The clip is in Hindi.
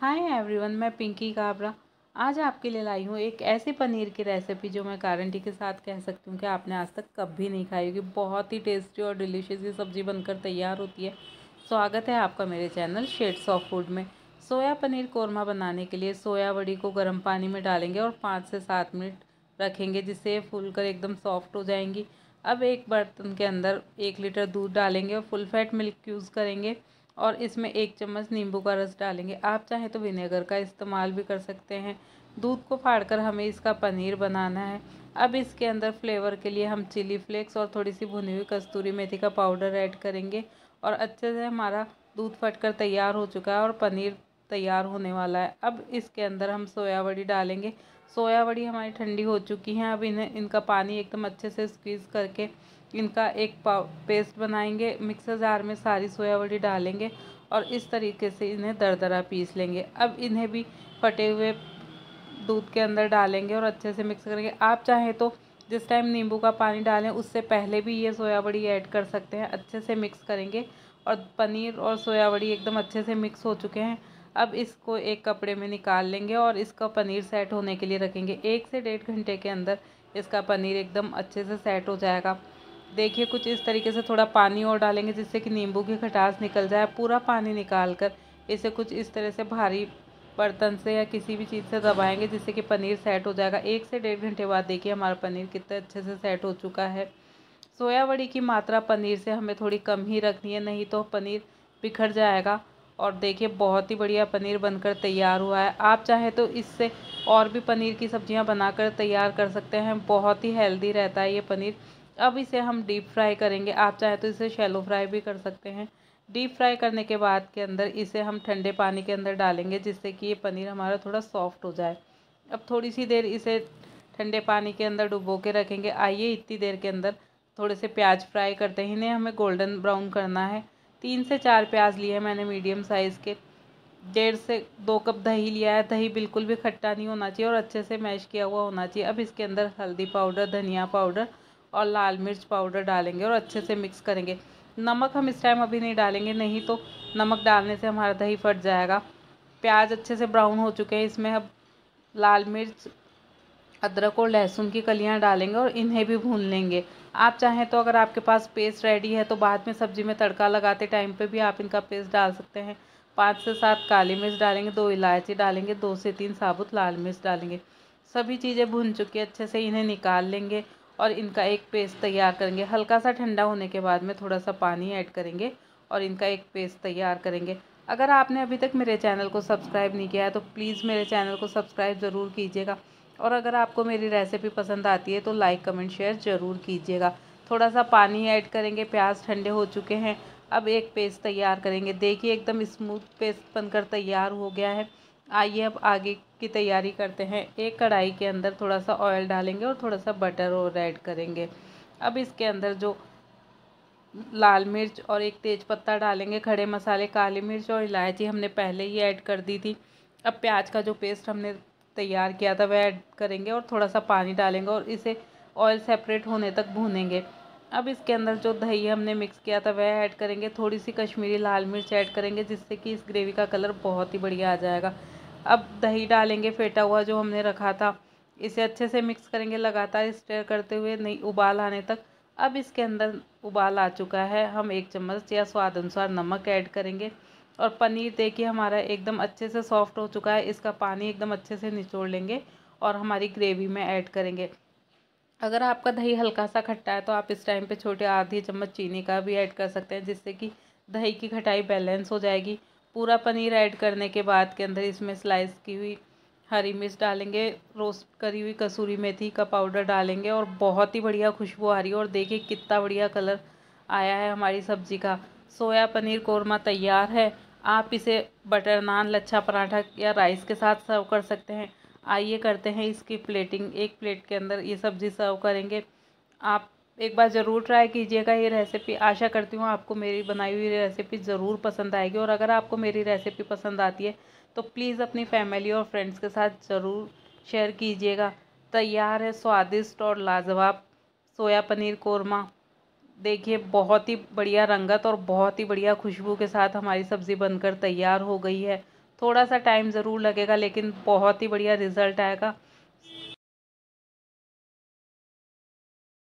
हाय एवरीवन मैं पिंकी काबरा आज आपके लिए लाई हूँ एक ऐसे पनीर की रेसिपी जो मैं गारंटी के साथ कह सकती हूँ कि आपने आज तक कभी नहीं खाई होगी बहुत ही टेस्टी और डिलीशियस ये सब्ज़ी बनकर तैयार होती है स्वागत है आपका मेरे चैनल शेड्स ऑफ फूड में सोया पनीर कोरमा बनाने के लिए सोया बड़ी को गर्म पानी में डालेंगे और पाँच से सात मिनट रखेंगे जिससे फूल कर एकदम सॉफ्ट हो जाएंगी अब एक बर्तन के अंदर एक लीटर दूध डालेंगे और फुल फैट मिल्क यूज़ करेंगे और इसमें एक चम्मच नींबू का रस डालेंगे आप चाहें तो विनेगर का इस्तेमाल भी कर सकते हैं दूध को फाड़कर हमें इसका पनीर बनाना है अब इसके अंदर फ्लेवर के लिए हम चिली फ्लेक्स और थोड़ी सी भुनी हुई कस्तूरी मेथी का पाउडर ऐड करेंगे और अच्छे से हमारा दूध फटकर तैयार हो चुका है और पनीर तैयार होने वाला है अब इसके अंदर हम सोया बड़ी डालेंगे सोया बड़ी हमारी ठंडी हो चुकी हैं अब इन्हें इनका पानी एकदम अच्छे से स्क्वीज़ करके इनका एक पेस्ट बनाएंगे मिक्सर जार में सारी सोया बड़ी डालेंगे और इस तरीके से इन्हें दरदरा पीस लेंगे अब इन्हें भी फटे हुए दूध के अंदर डालेंगे और अच्छे से मिक्स करेंगे आप चाहें तो जिस टाइम नींबू का पानी डालें उससे पहले भी ये सोया बड़ी ऐड कर सकते हैं अच्छे से मिक्स करेंगे और पनीर और सोया बड़ी एकदम अच्छे से मिक्स हो चुके हैं अब इसको एक कपड़े में निकाल लेंगे और इसका पनीर सेट होने के लिए रखेंगे एक से डेढ़ घंटे के अंदर इसका पनीर एकदम अच्छे से सेट हो जाएगा देखिए कुछ इस तरीके से थोड़ा पानी और डालेंगे जिससे कि नींबू की खटास निकल जाए पूरा पानी निकाल कर इसे कुछ इस तरह से भारी बर्तन से या किसी भी चीज़ से दबाएंगे जिससे कि पनीर सेट हो जाएगा एक से डेढ़ घंटे बाद देखिए हमारा पनीर कितने अच्छे से सेट हो चुका है सोया बड़ी की मात्रा पनीर से हमें थोड़ी कम ही रखनी है नहीं तो पनीर बिखर जाएगा और देखिए बहुत ही बढ़िया पनीर बनकर तैयार हुआ है आप चाहे तो इससे और भी पनीर की सब्जियां बनाकर तैयार कर सकते हैं बहुत ही हेल्दी रहता है ये पनीर अब इसे हम डीप फ्राई करेंगे आप चाहें तो इसे शैलो फ्राई भी कर सकते हैं डीप फ्राई करने के बाद के अंदर इसे हम ठंडे पानी के अंदर डालेंगे जिससे कि ये पनीर हमारा थोड़ा सॉफ्ट हो जाए अब थोड़ी सी देर इसे ठंडे पानी के अंदर डुबो के रखेंगे आइए इतनी देर के अंदर थोड़े से प्याज फ्राई करते हैं इन्हें हमें गोल्डन ब्राउन करना है तीन से चार प्याज लिए मैंने मीडियम साइज़ के डेढ़ से दो कप दही लिया है दही बिल्कुल भी खट्टा नहीं होना चाहिए और अच्छे से मैश किया हुआ होना चाहिए अब इसके अंदर हल्दी पाउडर धनिया पाउडर और लाल मिर्च पाउडर डालेंगे और अच्छे से मिक्स करेंगे नमक हम इस टाइम अभी नहीं डालेंगे नहीं तो नमक डालने से हमारा दही फट जाएगा प्याज अच्छे से ब्राउन हो चुके हैं इसमें अब लाल मिर्च अदरक और लहसुन की कलियाँ डालेंगे और इन्हें भी भून लेंगे आप चाहें तो अगर आपके पास पेस्ट रेडी है तो बाद में सब्जी में तड़का लगाते टाइम पे भी आप इनका पेस्ट डाल सकते हैं पाँच से सात काली मिर्च डालेंगे दो इलायची डालेंगे दो से तीन साबुत लाल मिर्च डालेंगे सभी चीज़ें भून चुकी है अच्छे से इन्हें निकाल लेंगे और इनका एक पेस्ट तैयार करेंगे हल्का सा ठंडा होने के बाद में थोड़ा सा पानी ऐड करेंगे और इनका एक पेस्ट तैयार करेंगे अगर आपने अभी तक मेरे चैनल को सब्सक्राइब नहीं किया है तो प्लीज़ मेरे चैनल को सब्सक्राइब ज़रूर कीजिएगा और अगर आपको मेरी रेसिपी पसंद आती है तो लाइक कमेंट शेयर ज़रूर कीजिएगा थोड़ा सा पानी ऐड करेंगे प्याज ठंडे हो चुके हैं अब एक पेस्ट तैयार करेंगे देखिए एकदम स्मूथ पेस्ट बनकर तैयार हो गया है आइए अब आगे की तैयारी करते हैं एक कढ़ाई के अंदर थोड़ा सा ऑयल डालेंगे और थोड़ा सा बटर और ऐड करेंगे अब इसके अंदर जो लाल मिर्च और एक तेज़ पत्ता डालेंगे खड़े मसाले काली मिर्च और इलायची हमने पहले ही ऐड कर दी थी अब प्याज का जो पेस्ट हमने तैयार किया था वह ऐड करेंगे और थोड़ा सा पानी डालेंगे और इसे ऑयल सेपरेट होने तक भूनेंगे अब इसके अंदर जो दही हमने मिक्स किया था वह ऐड करेंगे थोड़ी सी कश्मीरी लाल मिर्च ऐड करेंगे जिससे कि इस ग्रेवी का कलर बहुत ही बढ़िया आ जाएगा अब दही डालेंगे फेटा हुआ जो हमने रखा था इसे अच्छे से मिक्स करेंगे लगातार स्टेयर करते हुए नहीं उबाल आने तक अब इसके अंदर उबाल आ चुका है हम एक चम्मच या स्वाद अनुसार नमक ऐड करेंगे और पनीर देखिए हमारा एकदम अच्छे से सॉफ्ट हो चुका है इसका पानी एकदम अच्छे से निचोड़ लेंगे और हमारी ग्रेवी में ऐड करेंगे अगर आपका दही हल्का सा खट्टा है तो आप इस टाइम पे छोटे आधी चम्मच चीनी का भी ऐड कर सकते हैं जिससे कि दही की खटाई बैलेंस हो जाएगी पूरा पनीर ऐड करने के बाद के अंदर इसमें स्लाइस की हुई हरी मिर्च डालेंगे रोस्ट करी हुई कसूरी मेथी का पाउडर डालेंगे और बहुत ही बढ़िया खुशबू आ रही है और देखिए कितना बढ़िया कलर आया है हमारी सब्ज़ी का सोया पनीर कौरमा तैयार है आप इसे बटर नान लच्छा पराठा या राइस के साथ सर्व कर सकते हैं आइए करते हैं इसकी प्लेटिंग एक प्लेट के अंदर ये सब्ज़ी सर्व करेंगे आप एक बार ज़रूर ट्राई कीजिएगा ये रेसिपी आशा करती हूँ आपको मेरी बनाई हुई रेसिपी ज़रूर पसंद आएगी और अगर आपको मेरी रेसिपी पसंद आती है तो प्लीज़ अपनी फैमिली और फ्रेंड्स के साथ ज़रूर शेयर कीजिएगा तैयार है स्वादिष्ट और लाजवाब सोया पनीर कौरमा देखिए बहुत ही बढ़िया रंगत और बहुत ही बढ़िया खुशबू के साथ हमारी सब्ज़ी बनकर तैयार हो गई है थोड़ा सा टाइम ज़रूर लगेगा लेकिन बहुत ही बढ़िया रिज़ल्ट आएगा